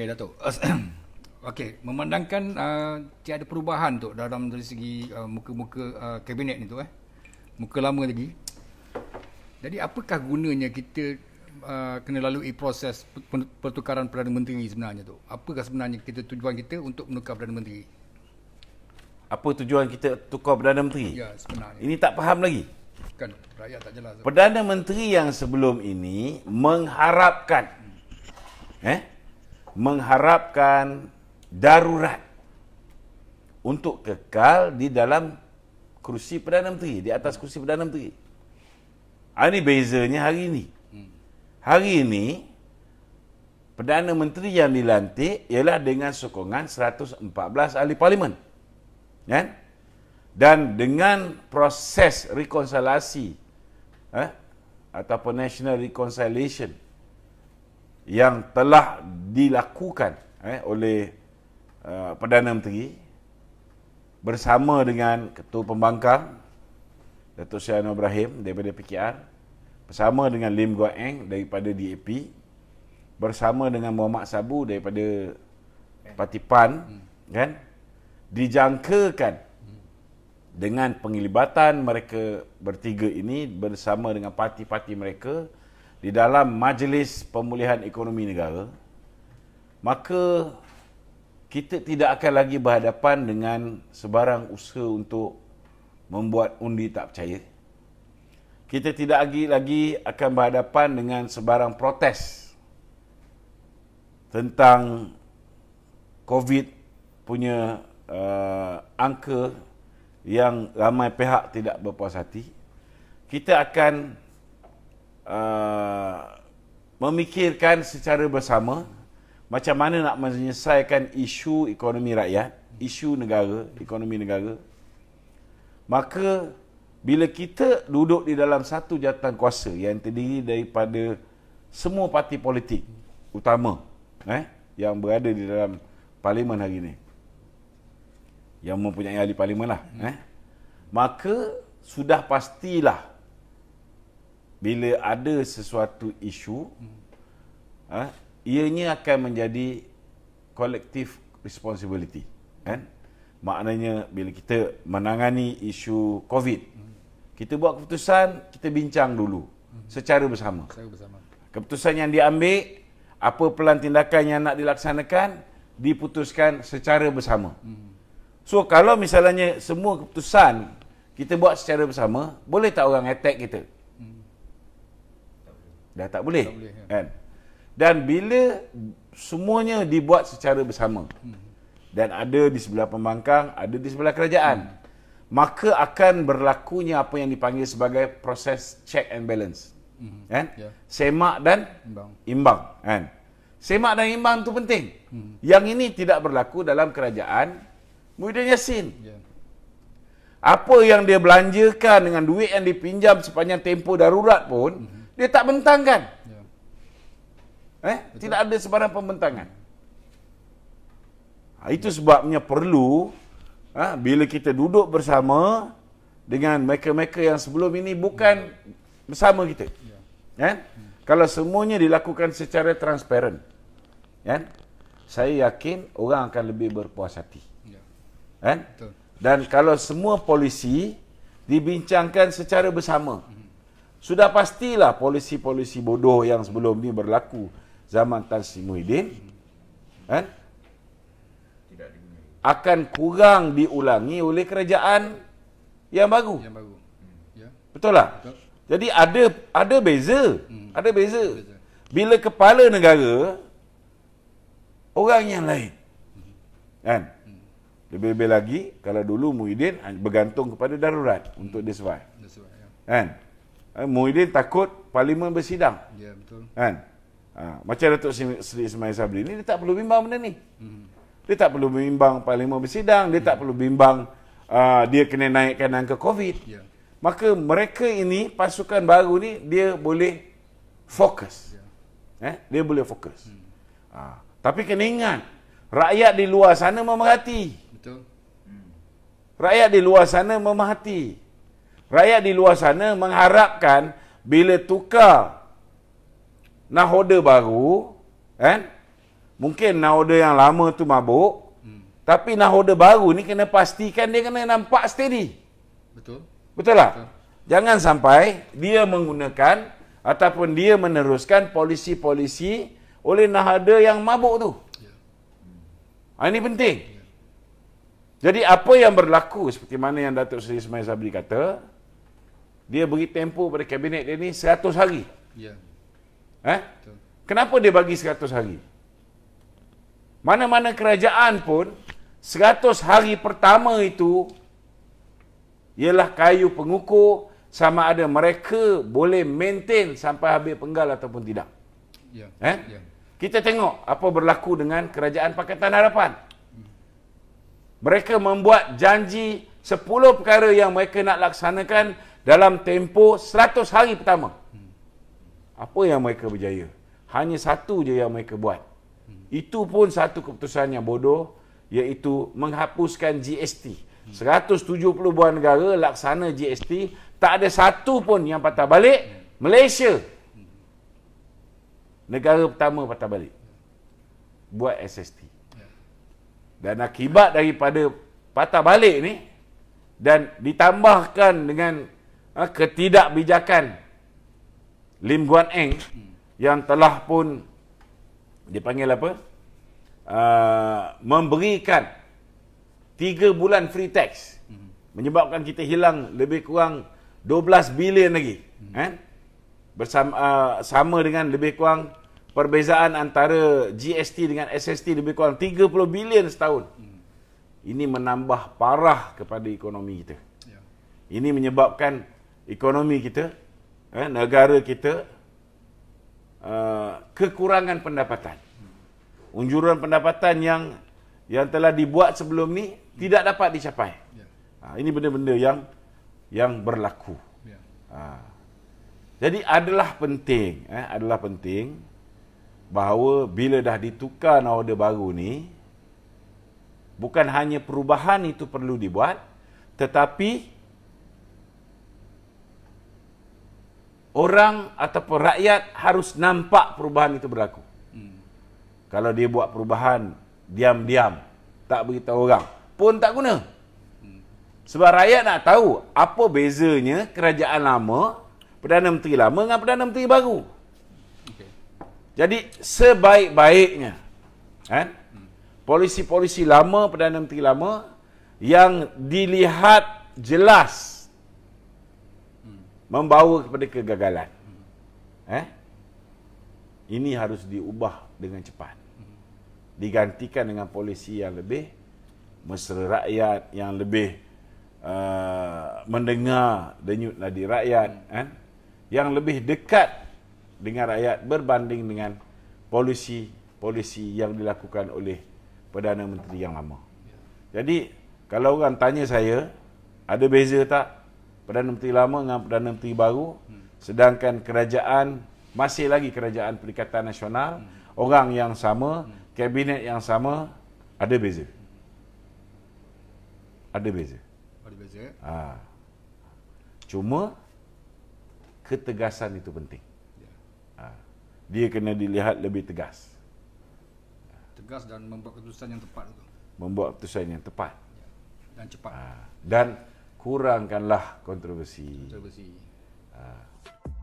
Okey Datuk. Okey, memandangkan uh, tiada perubahan tu dalam dari segi uh, muka-muka uh, kabinet ni tu eh. Muka lama lagi. Jadi apakah gunanya kita uh, kena lalui proses pertukaran Perdana Menteri sebenarnya tu? Apakah sebenarnya kita tujuan kita untuk menukar Perdana Menteri? Apa tujuan kita tukar Perdana Menteri? Ya, sebenarnya. Ini tak faham lagi. Kan rakyat tak jelas. Perdana Menteri yang sebelum ini mengharapkan hmm. eh mengharapkan darurat untuk kekal di dalam kerusi Perdana Menteri, di atas kerusi Perdana Menteri. Ah, ini bezanya hari ini. Hari ini, Perdana Menteri yang dilantik ialah dengan sokongan 114 ahli parlimen. Kan? Dan dengan proses rekonsiliasi eh, ataupun national reconciliation yang telah dilakukan eh, oleh uh, Perdana Menteri bersama dengan Ketua Pembangkang Datuk Syed Anwar Ibrahim daripada PKR bersama dengan Lim Guan Eng daripada DAP bersama dengan Muhammad Sabu daripada Parti PAN hmm. kan dijangkakan dengan penglibatan mereka bertiga ini bersama dengan parti-parti mereka di dalam majlis pemulihan ekonomi negara maka kita tidak akan lagi berhadapan dengan sebarang usaha untuk membuat undi tak percaya kita tidak lagi lagi akan berhadapan dengan sebarang protes tentang covid punya uh, angka yang ramai pihak tidak berpuas hati kita akan Uh, memikirkan secara bersama macam mana nak menyelesaikan isu ekonomi rakyat, isu negara, ekonomi negara. Maka bila kita duduk di dalam satu jawatan kuasa yang terdiri daripada semua parti politik utama eh, yang berada di dalam parlimen hari ini yang mempunyai ahli parlimen lah eh, maka sudah pastilah bila ada sesuatu isu hmm. ha, ianya akan menjadi collective responsibility kan maknanya bila kita menangani isu covid hmm. kita buat keputusan kita bincang dulu hmm. secara bersama secara bersama keputusan yang diambil apa pelan tindakan yang nak dilaksanakan diputuskan secara bersama hmm. so kalau misalnya semua keputusan kita buat secara bersama boleh tak orang attack kita dah tak boleh, tak boleh kan? kan dan bila semuanya dibuat secara bersama hmm. dan ada di sebelah pembangkang ada di sebelah kerajaan hmm. maka akan berlakunya apa yang dipanggil sebagai proses check and balance hmm. kan yeah. semak dan imbang. imbang kan semak dan imbang itu penting hmm. yang ini tidak berlaku dalam kerajaan Muhyiddin Yassin yeah. Apa yang dia belanjakan dengan duit yang dipinjam sepanjang tempoh darurat pun mm-hmm. Dia tak bentangkan. Yeah. Eh? Betul. Tidak ada sebarang pembentangan. Ha, itu sebabnya perlu ha, bila kita duduk bersama dengan mereka-mereka yang sebelum ini bukan yeah. bersama kita. Yeah. Eh? Ya? Hmm. Kalau semuanya dilakukan secara transparan, ya? eh? saya yakin orang akan lebih berpuas hati. Yeah. Eh? Ya? Betul. Dan kalau semua polisi dibincangkan secara bersama, mm-hmm. Sudah pastilah polisi-polisi bodoh yang sebelum ini berlaku zaman Tan Sri Muhyiddin kan? akan kurang diulangi oleh kerajaan yang baru. Yang baru. Hmm. Ya. Betul lah. Betul. Jadi ada ada beza. Hmm. Ada beza. Bila kepala negara orang yang lain. Hmm. Kan? Lebih-lebih hmm. lagi kalau dulu Muhyiddin bergantung kepada darurat untuk dia survive. Dia ya. Kan? Eh, Muhyiddin takut parlimen bersidang. Ya, yeah, betul. Kan? Ha, macam Datuk Seri Ismail Sabri ni, dia tak perlu bimbang benda ni. Hmm. Dia tak perlu bimbang parlimen bersidang, dia hmm. tak mhm. perlu bimbang uh, dia kena naikkan angka COVID. Ya. Yeah. Maka mereka ini, pasukan baru ni, dia boleh fokus. Ya. Eh? Dia boleh fokus. Hmm. Ha. Tapi kena ingat, rakyat di luar sana memahati. Betul. Hmm. Rakyat di luar sana memahati rakyat di luar sana mengharapkan bila tukar nahoda baru, kan? Mungkin nahoda yang lama tu mabuk, hmm. tapi nahoda baru ni kena pastikan dia kena nampak steady. Betul. Betul lah. Jangan sampai dia menggunakan ataupun dia meneruskan polisi-polisi oleh nahada yang mabuk tu. Ya. Ha, ini penting. Ya. Jadi apa yang berlaku seperti mana yang Datuk Seri Ismail Sabri kata, dia beri tempoh pada kabinet dia ni 100 hari. Ya. Eh? Kenapa dia bagi 100 hari? Mana-mana kerajaan pun 100 hari pertama itu ialah kayu pengukur sama ada mereka boleh maintain sampai habis penggal ataupun tidak. Ya. Eh? Ya. Kita tengok apa berlaku dengan kerajaan Pakatan Harapan. Mereka membuat janji 10 perkara yang mereka nak laksanakan dalam tempoh 100 hari pertama. Apa yang mereka berjaya? Hanya satu je yang mereka buat. Itu pun satu keputusan yang bodoh iaitu menghapuskan GST. 170 buah negara laksana GST, tak ada satu pun yang patah balik. Malaysia negara pertama patah balik buat SST. Dan akibat daripada patah balik ni dan ditambahkan dengan Ha, ketidakbijakan Lim Guan Eng yang telah pun dipanggil apa? Uh, memberikan tiga bulan free tax menyebabkan kita hilang lebih kurang 12 bilion lagi hmm. eh? Bersama, uh, sama dengan lebih kurang perbezaan antara GST dengan SST lebih kurang 30 bilion setahun hmm. ini menambah parah kepada ekonomi kita yeah. ini menyebabkan ekonomi kita, eh, negara kita, uh, kekurangan pendapatan. Unjuran pendapatan yang yang telah dibuat sebelum ni tidak dapat dicapai. Ya. Ha, ini benda-benda yang yang berlaku. Ya. Ha. Jadi adalah penting, eh, adalah penting bahawa bila dah ditukar order baru ni, bukan hanya perubahan itu perlu dibuat, tetapi orang ataupun rakyat harus nampak perubahan itu berlaku. Hmm. Kalau dia buat perubahan diam-diam, tak beritahu orang, pun tak guna. Hmm. Sebab rakyat nak tahu apa bezanya kerajaan lama, Perdana Menteri lama dengan Perdana Menteri baru. Okay. Jadi sebaik-baiknya, kan? Polisi-polisi lama, Perdana Menteri lama, yang dilihat jelas membawa kepada kegagalan. Eh? Ini harus diubah dengan cepat. Digantikan dengan polisi yang lebih mesra rakyat yang lebih uh, mendengar denyut nadi rakyat kan yang lebih dekat dengan rakyat berbanding dengan polisi-polisi yang dilakukan oleh Perdana Menteri yang lama. Jadi kalau orang tanya saya ada beza tak Perdana Menteri lama dengan Perdana Menteri baru sedangkan kerajaan masih lagi kerajaan Perikatan Nasional orang yang sama kabinet yang sama ada beza ada beza ada beza ha. cuma ketegasan itu penting ya. ha. dia kena dilihat lebih tegas tegas dan membuat keputusan yang tepat membuat keputusan yang tepat ya. dan cepat ha. dan kurangkanlah kontroversi. kontroversi. Ha.